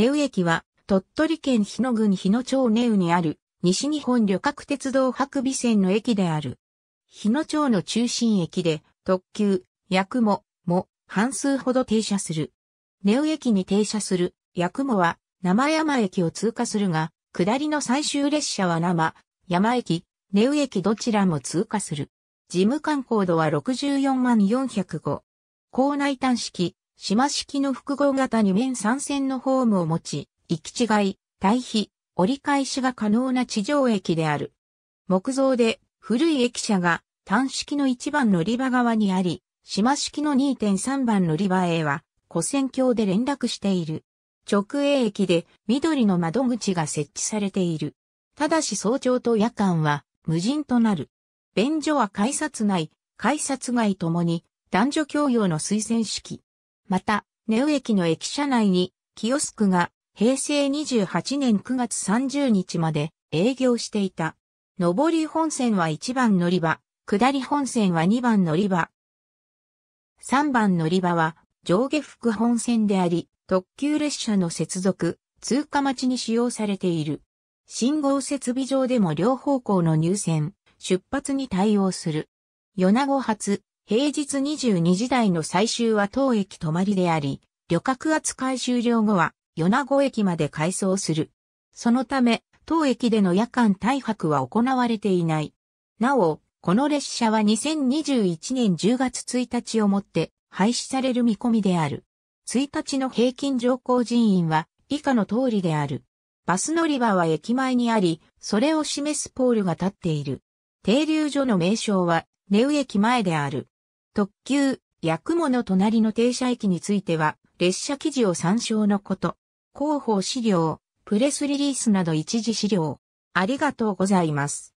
根ウ駅は、鳥取県日野郡日野町根ウにある、西日本旅客鉄道博備線の駅である。日野町の中心駅で、特急、ヤクも、も、半数ほど停車する。根ウ駅に停車する、ヤクモは、生山駅を通過するが、下りの最終列車は生、山駅、根ウ駅どちらも通過する。事務官高度は64万405。校内端式、島式の複合型に面三線のホームを持ち、行き違い、対比、折り返しが可能な地上駅である。木造で古い駅舎が単式の1番乗り場側にあり、島式の2.3番乗り場へは、古線橋で連絡している。直営駅で緑の窓口が設置されている。ただし早朝と夜間は無人となる。便所は改札内、改札外ともに男女共用の推薦式。また、ネウ駅の駅舎内に、キオスクが平成28年9月30日まで営業していた。上り本線は1番乗り場、下り本線は2番乗り場。3番乗り場は上下副本線であり、特急列車の接続、通過待ちに使用されている。信号設備上でも両方向の入線、出発に対応する。米子発、平日22時台の最終は当駅止まりであり、旅客扱い終了後は、米子駅まで改装する。そのため、当駅での夜間大泊は行われていない。なお、この列車は2021年10月1日をもって廃止される見込みである。1日の平均乗降人員は以下の通りである。バス乗り場は駅前にあり、それを示すポールが立っている。停留所の名称は、ネウ駅前である。特急、八雲の隣の停車駅については、列車記事を参照のこと。広報資料、プレスリリースなど一時資料。ありがとうございます。